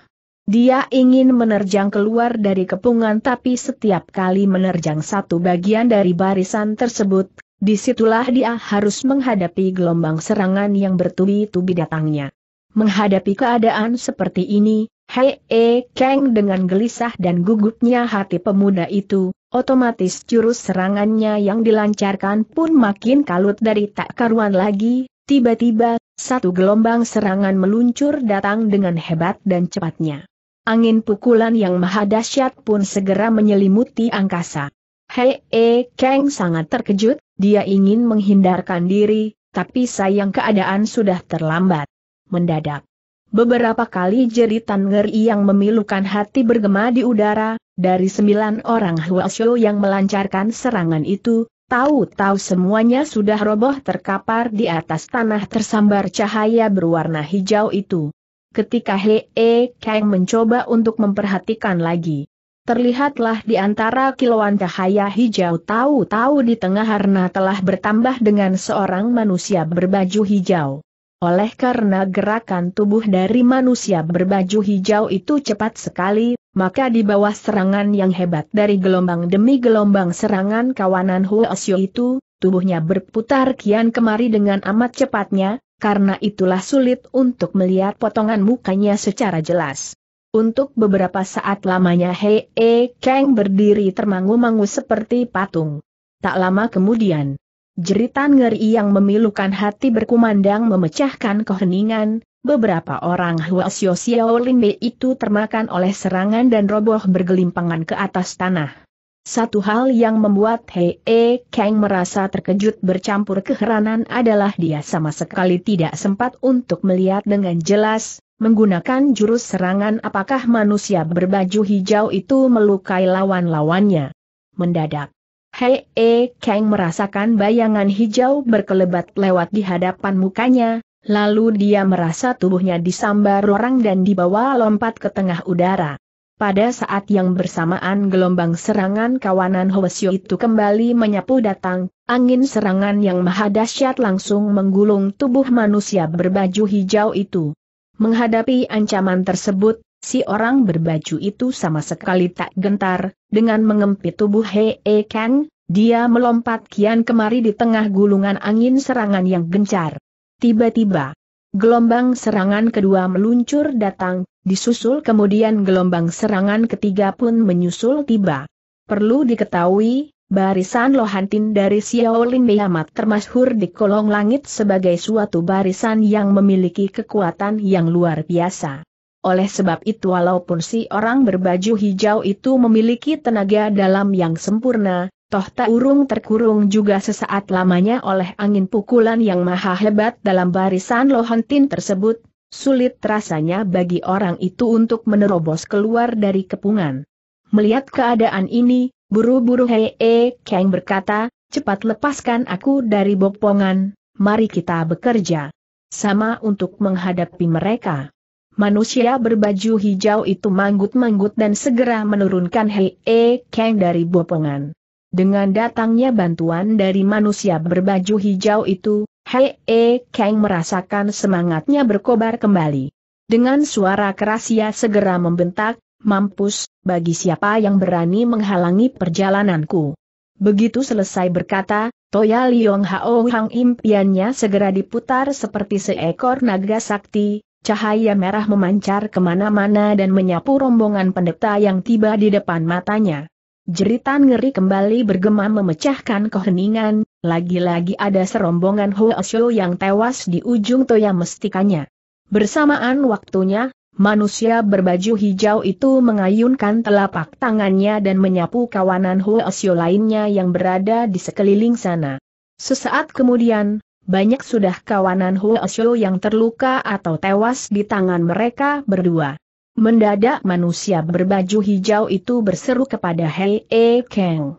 Dia ingin menerjang keluar dari kepungan tapi setiap kali menerjang satu bagian dari barisan tersebut, Disitulah dia harus menghadapi gelombang serangan yang bertubi-tubi datangnya. Menghadapi keadaan seperti ini, Hei e Kang dengan gelisah dan gugupnya hati pemuda itu, otomatis jurus serangannya yang dilancarkan pun makin kalut dari tak karuan lagi, tiba-tiba, satu gelombang serangan meluncur datang dengan hebat dan cepatnya. Angin pukulan yang maha dahsyat pun segera menyelimuti angkasa. Hei e Kang sangat terkejut, dia ingin menghindarkan diri, tapi sayang keadaan sudah terlambat. Mendadak. Beberapa kali jeritan ngeri yang memilukan hati bergema di udara, dari sembilan orang Huasho yang melancarkan serangan itu, tahu-tahu semuanya sudah roboh terkapar di atas tanah tersambar cahaya berwarna hijau itu. Ketika Hee Kang mencoba untuk memperhatikan lagi, Terlihatlah di antara kilauan cahaya hijau tahu-tahu di tengah Harna telah bertambah dengan seorang manusia berbaju hijau. Oleh karena gerakan tubuh dari manusia berbaju hijau itu cepat sekali, maka di bawah serangan yang hebat dari gelombang demi gelombang serangan kawanan Huosio itu, tubuhnya berputar kian kemari dengan amat cepatnya, karena itulah sulit untuk melihat potongan mukanya secara jelas. Untuk beberapa saat lamanya Hei E Kang berdiri termangu-mangu seperti patung. Tak lama kemudian, jeritan ngeri yang memilukan hati berkumandang memecahkan keheningan, beberapa orang Lin Bei itu termakan oleh serangan dan roboh bergelimpangan ke atas tanah. Satu hal yang membuat Hei e Kang merasa terkejut bercampur keheranan adalah dia sama sekali tidak sempat untuk melihat dengan jelas, menggunakan jurus serangan apakah manusia berbaju hijau itu melukai lawan-lawannya. Mendadak, Hei e Kang merasakan bayangan hijau berkelebat lewat di hadapan mukanya, lalu dia merasa tubuhnya disambar orang dan dibawa lompat ke tengah udara. Pada saat yang bersamaan gelombang serangan kawanan Hwasyo itu kembali menyapu datang, angin serangan yang maha dahsyat langsung menggulung tubuh manusia berbaju hijau itu. Menghadapi ancaman tersebut, si orang berbaju itu sama sekali tak gentar, dengan mengempit tubuh Hee E Kang, dia melompat kian kemari di tengah gulungan angin serangan yang gencar. Tiba-tiba, gelombang serangan kedua meluncur datang, Disusul kemudian gelombang serangan ketiga pun menyusul tiba. Perlu diketahui, barisan Lohantin dari Xiaolin Miamat termasyhur di kolong langit sebagai suatu barisan yang memiliki kekuatan yang luar biasa. Oleh sebab itu walaupun si orang berbaju hijau itu memiliki tenaga dalam yang sempurna, toh tak urung terkurung juga sesaat lamanya oleh angin pukulan yang maha hebat dalam barisan Lohantin tersebut, Sulit rasanya bagi orang itu untuk menerobos keluar dari kepungan. Melihat keadaan ini, buru-buru Hei -e Kang berkata, cepat lepaskan aku dari bopongan, mari kita bekerja. Sama untuk menghadapi mereka. Manusia berbaju hijau itu manggut-manggut dan segera menurunkan Hei -e Kang dari bopongan. Dengan datangnya bantuan dari manusia berbaju hijau itu, Hei E eh, Kang merasakan semangatnya berkobar kembali. Dengan suara keras ia segera membentak, mampus, bagi siapa yang berani menghalangi perjalananku. Begitu selesai berkata, Toya Liong Hao Hang impiannya segera diputar seperti seekor naga sakti, cahaya merah memancar kemana-mana dan menyapu rombongan pendeta yang tiba di depan matanya. Jeritan ngeri kembali bergema memecahkan keheningan, lagi-lagi ada serombongan Hoesyo yang tewas di ujung toya mestikanya. Bersamaan waktunya, manusia berbaju hijau itu mengayunkan telapak tangannya dan menyapu kawanan Hoesyo lainnya yang berada di sekeliling sana. Sesaat kemudian, banyak sudah kawanan Hoesyo yang terluka atau tewas di tangan mereka berdua. Mendadak manusia berbaju hijau itu berseru kepada Hei E Kang.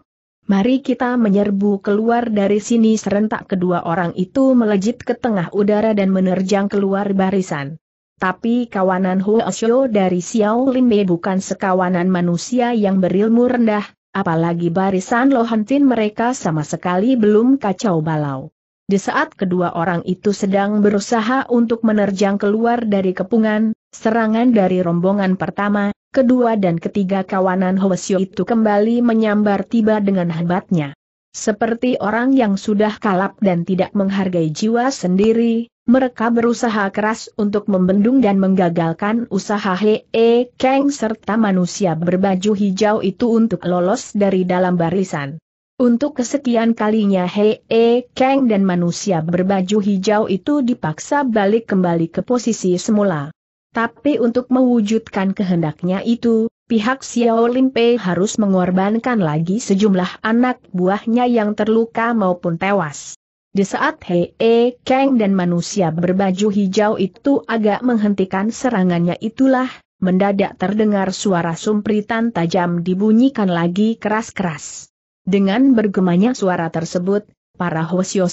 Mari kita menyerbu keluar dari sini serentak kedua orang itu melejit ke tengah udara dan menerjang keluar barisan. Tapi kawanan Huosho dari Xiao Lin Mei bukan sekawanan manusia yang berilmu rendah, apalagi barisan Tin mereka sama sekali belum kacau balau. Di saat kedua orang itu sedang berusaha untuk menerjang keluar dari kepungan, Serangan dari rombongan pertama, kedua dan ketiga kawanan Hwasyo itu kembali menyambar tiba dengan hebatnya. Seperti orang yang sudah kalap dan tidak menghargai jiwa sendiri, mereka berusaha keras untuk membendung dan menggagalkan usaha Hee Kang serta manusia berbaju hijau itu untuk lolos dari dalam barisan. Untuk kesekian kalinya Hee Kang dan manusia berbaju hijau itu dipaksa balik kembali ke posisi semula. Tapi untuk mewujudkan kehendaknya itu, pihak Xiao Limpe harus mengorbankan lagi sejumlah anak buahnya yang terluka maupun tewas. Di saat Hei e Kang dan manusia berbaju hijau itu agak menghentikan serangannya itulah, mendadak terdengar suara sumpritan tajam dibunyikan lagi keras-keras. Dengan bergemanya suara tersebut, para Hosio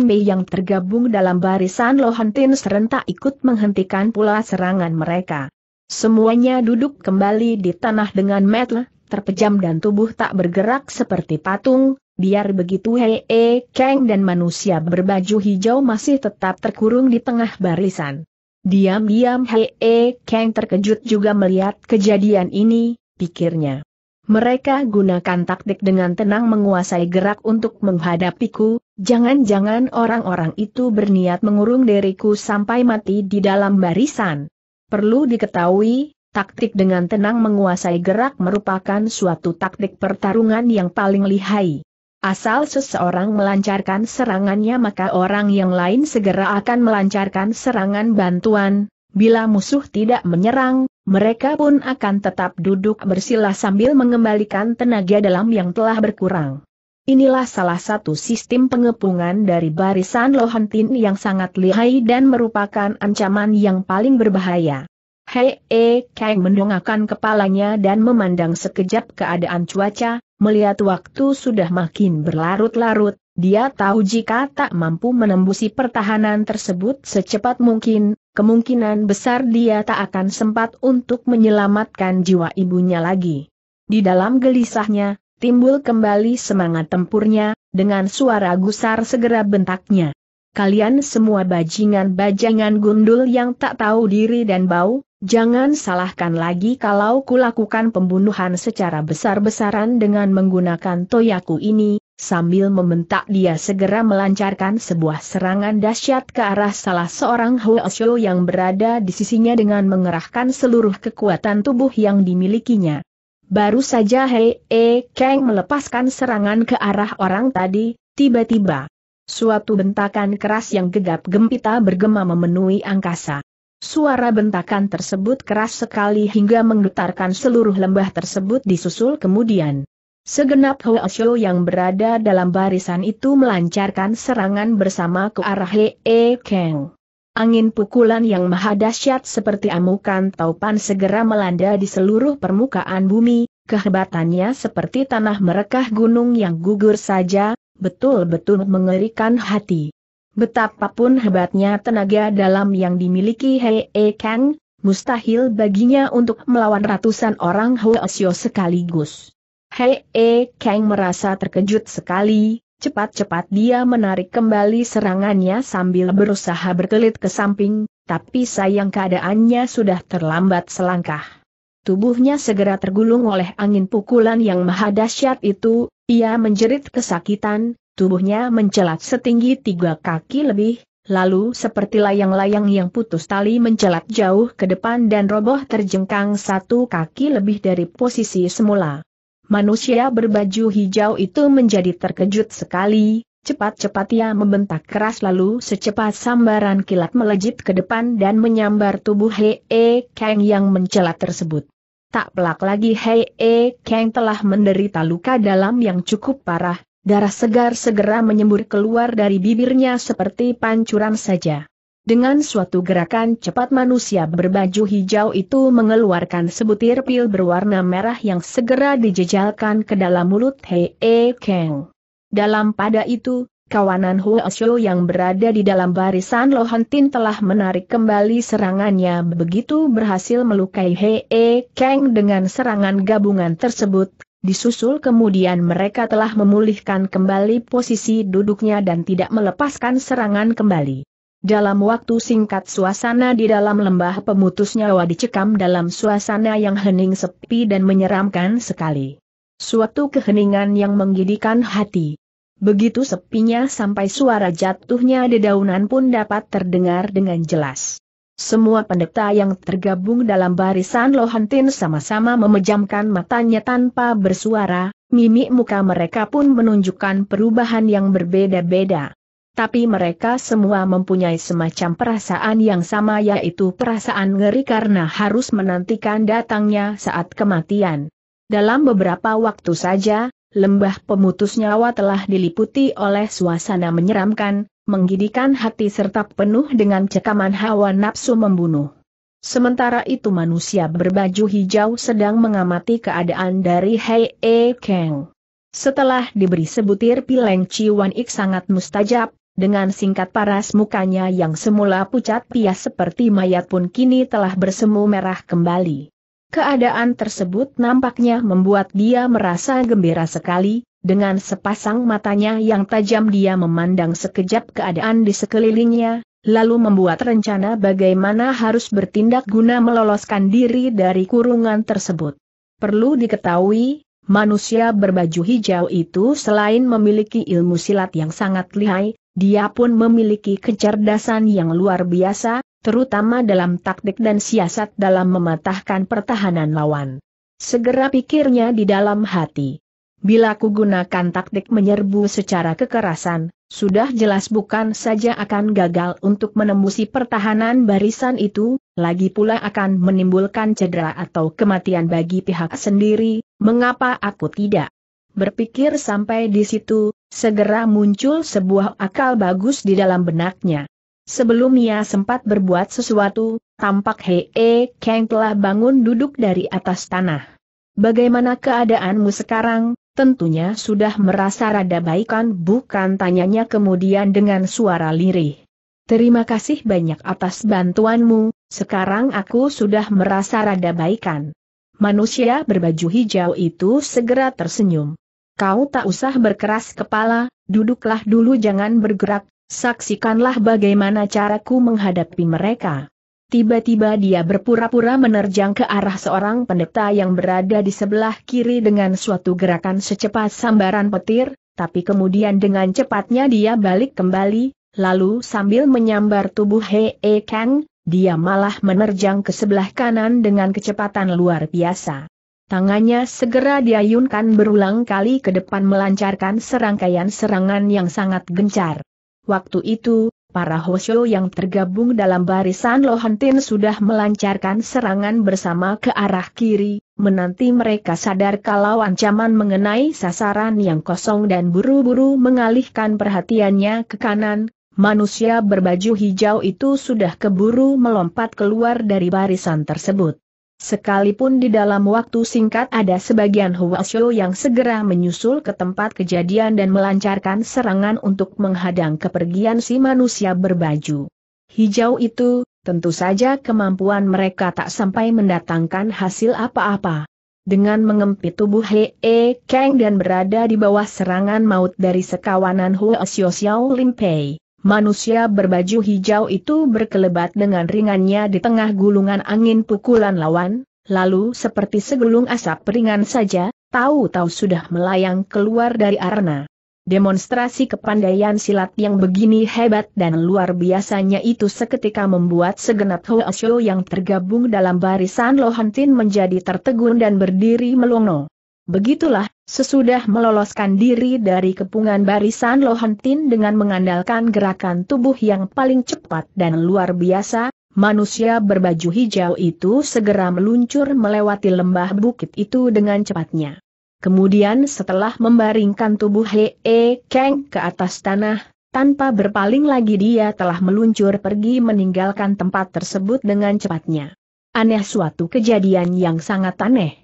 Mei yang tergabung dalam barisan Lohantin serentak ikut menghentikan pula serangan mereka. Semuanya duduk kembali di tanah dengan metel, terpejam dan tubuh tak bergerak seperti patung, biar begitu Hei E Kang dan manusia berbaju hijau masih tetap terkurung di tengah barisan. Diam-diam Hei E Kang terkejut juga melihat kejadian ini, pikirnya. Mereka gunakan taktik dengan tenang menguasai gerak untuk menghadapiku, jangan-jangan orang-orang itu berniat mengurung diriku sampai mati di dalam barisan. Perlu diketahui, taktik dengan tenang menguasai gerak merupakan suatu taktik pertarungan yang paling lihai. Asal seseorang melancarkan serangannya maka orang yang lain segera akan melancarkan serangan bantuan, bila musuh tidak menyerang, mereka pun akan tetap duduk bersila sambil mengembalikan tenaga dalam yang telah berkurang. Inilah salah satu sistem pengepungan dari barisan Lohantin yang sangat lihai dan merupakan ancaman yang paling berbahaya. Hei, e, Kang mendongakkan kepalanya dan memandang sekejap keadaan cuaca, melihat waktu sudah makin berlarut-larut, dia tahu jika tak mampu menembusi pertahanan tersebut secepat mungkin, kemungkinan besar dia tak akan sempat untuk menyelamatkan jiwa ibunya lagi. Di dalam gelisahnya, timbul kembali semangat tempurnya, dengan suara gusar segera bentaknya. Kalian semua bajingan-bajangan gundul yang tak tahu diri dan bau, jangan salahkan lagi kalau kulakukan pembunuhan secara besar-besaran dengan menggunakan toyaku ini, Sambil membentak dia segera melancarkan sebuah serangan dahsyat ke arah salah seorang Hoesho yang berada di sisinya dengan mengerahkan seluruh kekuatan tubuh yang dimilikinya. Baru saja Hei E Kang melepaskan serangan ke arah orang tadi, tiba-tiba. Suatu bentakan keras yang gegap gempita bergema memenuhi angkasa. Suara bentakan tersebut keras sekali hingga menggetarkan seluruh lembah tersebut disusul kemudian. Segenap Hoa Shou yang berada dalam barisan itu melancarkan serangan bersama ke arah Hee Kang. Angin pukulan yang maha dahsyat seperti amukan taupan segera melanda di seluruh permukaan bumi, kehebatannya seperti tanah merekah gunung yang gugur saja, betul-betul mengerikan hati. Betapapun hebatnya tenaga dalam yang dimiliki Hee Kang, mustahil baginya untuk melawan ratusan orang Hoa Sio sekaligus. Hei E Kang merasa terkejut sekali, cepat-cepat dia menarik kembali serangannya sambil berusaha berkelit ke samping, tapi sayang keadaannya sudah terlambat selangkah. Tubuhnya segera tergulung oleh angin pukulan yang maha dahsyat itu, ia menjerit kesakitan, tubuhnya mencelat setinggi tiga kaki lebih, lalu seperti layang-layang yang putus tali mencelat jauh ke depan dan roboh terjengkang satu kaki lebih dari posisi semula. Manusia berbaju hijau itu menjadi terkejut sekali, cepat-cepat ia membentak keras lalu secepat sambaran kilat melejit ke depan dan menyambar tubuh Hei -e Kang yang mencelat tersebut. Tak pelak lagi Hei -e Kang telah menderita luka dalam yang cukup parah, darah segar segera menyembur keluar dari bibirnya seperti pancuran saja. Dengan suatu gerakan cepat manusia berbaju hijau itu mengeluarkan sebutir pil berwarna merah yang segera dijejalkan ke dalam mulut Hei e Kang. Dalam pada itu, kawanan Huo Xiu yang berada di dalam barisan Lohentin telah menarik kembali serangannya begitu berhasil melukai Hei e Kang dengan serangan gabungan tersebut, Disusul kemudian mereka telah memulihkan kembali posisi duduknya dan tidak melepaskan serangan kembali. Dalam waktu singkat suasana di dalam lembah pemutus nyawa dicekam dalam suasana yang hening sepi dan menyeramkan sekali. Suatu keheningan yang menggidikan hati. Begitu sepinya sampai suara jatuhnya dedaunan pun dapat terdengar dengan jelas. Semua pendeta yang tergabung dalam barisan Lohantin sama-sama memejamkan matanya tanpa bersuara, mimik muka mereka pun menunjukkan perubahan yang berbeda-beda tapi mereka semua mempunyai semacam perasaan yang sama yaitu perasaan ngeri karena harus menantikan datangnya saat kematian. Dalam beberapa waktu saja, lembah pemutus nyawa telah diliputi oleh suasana menyeramkan, menggidikan hati serta penuh dengan cekaman hawa nafsu membunuh. Sementara itu manusia berbaju hijau sedang mengamati keadaan dari Hei E Kang. Setelah diberi sebutir pileng Ciwan Ik sangat mustajab, dengan singkat paras mukanya yang semula pucat pias seperti mayat pun kini telah bersemu merah kembali. Keadaan tersebut nampaknya membuat dia merasa gembira sekali, dengan sepasang matanya yang tajam dia memandang sekejap keadaan di sekelilingnya, lalu membuat rencana bagaimana harus bertindak guna meloloskan diri dari kurungan tersebut. Perlu diketahui, manusia berbaju hijau itu selain memiliki ilmu silat yang sangat lihai, dia pun memiliki kecerdasan yang luar biasa, terutama dalam taktik dan siasat dalam mematahkan pertahanan lawan. Segera pikirnya di dalam hati. Bila ku gunakan taktik menyerbu secara kekerasan, sudah jelas bukan saja akan gagal untuk menembusi pertahanan barisan itu, lagi pula akan menimbulkan cedera atau kematian bagi pihak sendiri, mengapa aku tidak? Berpikir sampai di situ, Segera muncul sebuah akal bagus di dalam benaknya. Sebelum ia sempat berbuat sesuatu, tampak Hee Kang telah bangun duduk dari atas tanah. Bagaimana keadaanmu sekarang? Tentunya sudah merasa rada baikan bukan tanyanya kemudian dengan suara lirih. Terima kasih banyak atas bantuanmu, sekarang aku sudah merasa rada baikan. Manusia berbaju hijau itu segera tersenyum kau tak usah berkeras kepala, duduklah dulu jangan bergerak, saksikanlah bagaimana caraku menghadapi mereka. Tiba-tiba dia berpura-pura menerjang ke arah seorang pendeta yang berada di sebelah kiri dengan suatu gerakan secepat sambaran petir, tapi kemudian dengan cepatnya dia balik kembali, lalu sambil menyambar tubuh Hee Kang, dia malah menerjang ke sebelah kanan dengan kecepatan luar biasa. Tangannya segera diayunkan berulang kali ke depan melancarkan serangkaian serangan yang sangat gencar. Waktu itu, para Hoshio yang tergabung dalam barisan Lohantin sudah melancarkan serangan bersama ke arah kiri, menanti mereka sadar kalau ancaman mengenai sasaran yang kosong dan buru-buru mengalihkan perhatiannya ke kanan, manusia berbaju hijau itu sudah keburu melompat keluar dari barisan tersebut. Sekalipun di dalam waktu singkat ada sebagian Huasyo yang segera menyusul ke tempat kejadian dan melancarkan serangan untuk menghadang kepergian si manusia berbaju hijau itu, tentu saja kemampuan mereka tak sampai mendatangkan hasil apa-apa. Dengan mengempit tubuh Hee E Kang dan berada di bawah serangan maut dari sekawanan Huo Xiao Xiao Limpei. Manusia berbaju hijau itu berkelebat dengan ringannya di tengah gulungan angin pukulan lawan, lalu seperti segulung asap ringan saja, tahu-tahu sudah melayang keluar dari arna. Demonstrasi kepandaian silat yang begini hebat dan luar biasanya itu seketika membuat segenap Hoasyo yang tergabung dalam barisan Lohantin menjadi tertegun dan berdiri melongo. Begitulah, sesudah meloloskan diri dari kepungan barisan Lohentin dengan mengandalkan gerakan tubuh yang paling cepat dan luar biasa, manusia berbaju hijau itu segera meluncur melewati lembah bukit itu dengan cepatnya. Kemudian setelah membaringkan tubuh Hee Kang ke atas tanah, tanpa berpaling lagi dia telah meluncur pergi meninggalkan tempat tersebut dengan cepatnya. Aneh suatu kejadian yang sangat aneh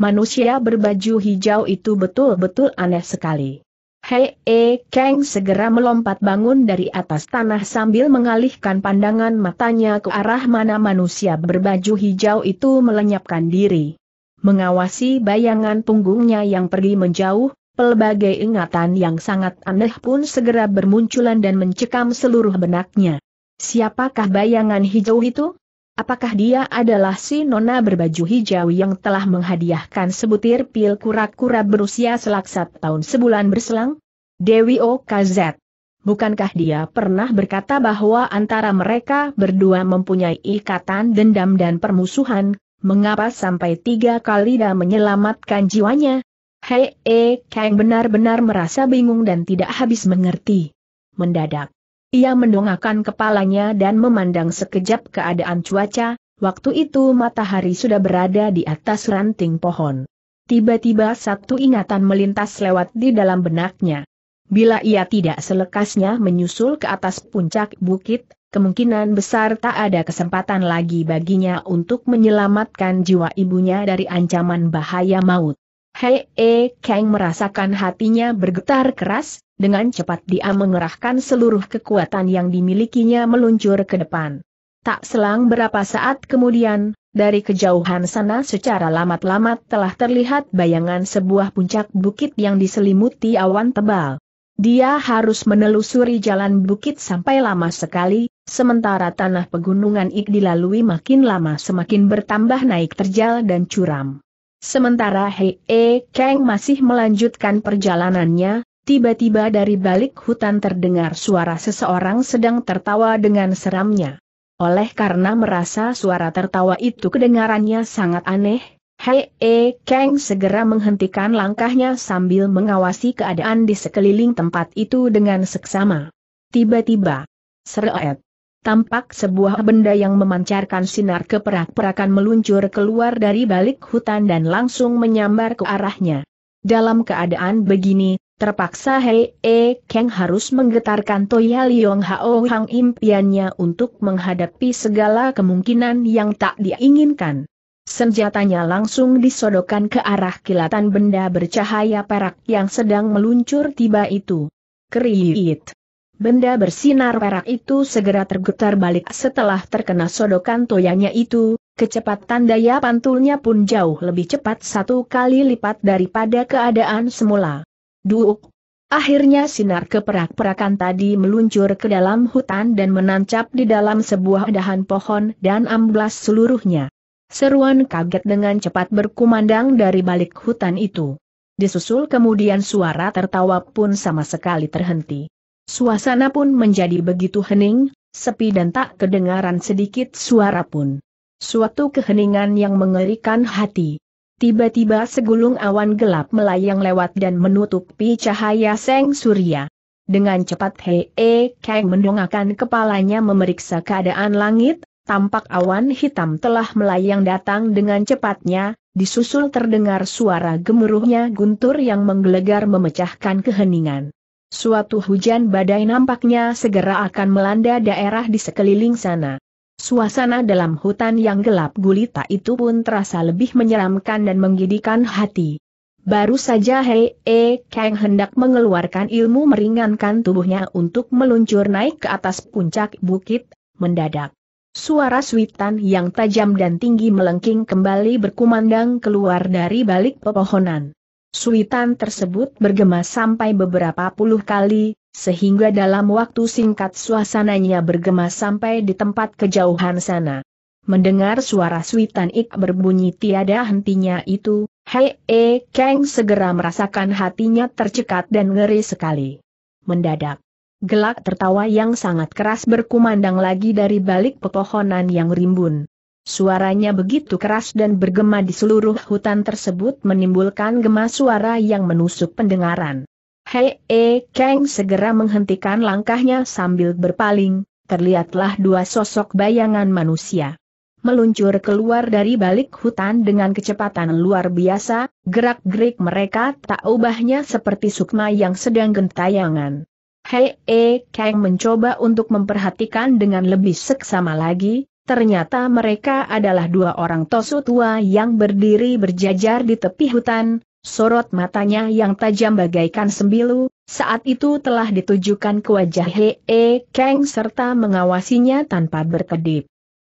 manusia berbaju hijau itu betul-betul aneh sekali. Hei, e, Kang segera melompat bangun dari atas tanah sambil mengalihkan pandangan matanya ke arah mana manusia berbaju hijau itu melenyapkan diri. Mengawasi bayangan punggungnya yang pergi menjauh, pelbagai ingatan yang sangat aneh pun segera bermunculan dan mencekam seluruh benaknya. Siapakah bayangan hijau itu? Apakah dia adalah si nona berbaju hijau yang telah menghadiahkan sebutir pil kura-kura berusia selaksat tahun sebulan berselang? Dewi OKZ. Bukankah dia pernah berkata bahwa antara mereka berdua mempunyai ikatan dendam dan permusuhan, mengapa sampai tiga kali dia menyelamatkan jiwanya? Hei, e, eh, Kang benar-benar merasa bingung dan tidak habis mengerti. Mendadak, ia mendongakkan kepalanya dan memandang sekejap keadaan cuaca, waktu itu matahari sudah berada di atas ranting pohon. Tiba-tiba satu ingatan melintas lewat di dalam benaknya. Bila ia tidak selekasnya menyusul ke atas puncak bukit, kemungkinan besar tak ada kesempatan lagi baginya untuk menyelamatkan jiwa ibunya dari ancaman bahaya maut. Hei, e, Kang merasakan hatinya bergetar keras, dengan cepat dia mengerahkan seluruh kekuatan yang dimilikinya meluncur ke depan. Tak selang berapa saat kemudian, dari kejauhan sana secara lamat-lamat telah terlihat bayangan sebuah puncak bukit yang diselimuti awan tebal. Dia harus menelusuri jalan bukit sampai lama sekali, sementara tanah pegunungan ik dilalui makin lama semakin bertambah naik terjal dan curam. Sementara Hei e Kang masih melanjutkan perjalanannya, Tiba-tiba dari balik hutan terdengar suara seseorang sedang tertawa dengan seramnya. Oleh karena merasa suara tertawa itu kedengarannya sangat aneh, Hei E Kang segera menghentikan langkahnya sambil mengawasi keadaan di sekeliling tempat itu dengan seksama. Tiba-tiba, seret, tampak sebuah benda yang memancarkan sinar keperak-perakan meluncur keluar dari balik hutan dan langsung menyambar ke arahnya. Dalam keadaan begini, Terpaksa Hei E Kang harus menggetarkan Toya Liong Hao Hang impiannya untuk menghadapi segala kemungkinan yang tak diinginkan. Senjatanya langsung disodokan ke arah kilatan benda bercahaya perak yang sedang meluncur tiba itu. Kriit. Benda bersinar perak itu segera tergetar balik setelah terkena sodokan toyanya itu, kecepatan daya pantulnya pun jauh lebih cepat satu kali lipat daripada keadaan semula. Duk. Akhirnya sinar keperak-perakan tadi meluncur ke dalam hutan dan menancap di dalam sebuah dahan pohon dan amblas seluruhnya. Seruan kaget dengan cepat berkumandang dari balik hutan itu. Disusul kemudian suara tertawa pun sama sekali terhenti. Suasana pun menjadi begitu hening, sepi dan tak kedengaran sedikit suara pun. Suatu keheningan yang mengerikan hati. Tiba-tiba segulung awan gelap melayang lewat dan menutupi cahaya seng surya. Dengan cepat Hee Kang mendongakkan kepalanya memeriksa keadaan langit, tampak awan hitam telah melayang datang dengan cepatnya, disusul terdengar suara gemuruhnya guntur yang menggelegar memecahkan keheningan. Suatu hujan badai nampaknya segera akan melanda daerah di sekeliling sana. Suasana dalam hutan yang gelap gulita itu pun terasa lebih menyeramkan dan menggidikan hati. Baru saja Hei E Kang hendak mengeluarkan ilmu meringankan tubuhnya untuk meluncur naik ke atas puncak bukit, mendadak. Suara suitan yang tajam dan tinggi melengking kembali berkumandang keluar dari balik pepohonan. Suitan tersebut bergema sampai beberapa puluh kali, sehingga dalam waktu singkat suasananya bergema sampai di tempat kejauhan sana. Mendengar suara suitan ik berbunyi tiada hentinya itu, Hei E Kang segera merasakan hatinya tercekat dan ngeri sekali. Mendadak, gelak tertawa yang sangat keras berkumandang lagi dari balik pepohonan yang rimbun. Suaranya begitu keras dan bergema di seluruh hutan tersebut menimbulkan gema suara yang menusuk pendengaran. Hei E Kang segera menghentikan langkahnya sambil berpaling, terlihatlah dua sosok bayangan manusia. Meluncur keluar dari balik hutan dengan kecepatan luar biasa, gerak-gerik mereka tak ubahnya seperti sukma yang sedang gentayangan. Hei E Kang mencoba untuk memperhatikan dengan lebih seksama lagi, Ternyata mereka adalah dua orang tosu tua yang berdiri berjajar di tepi hutan, Sorot matanya yang tajam bagaikan sembilu, saat itu telah ditujukan ke wajah Hee Kang serta mengawasinya tanpa berkedip.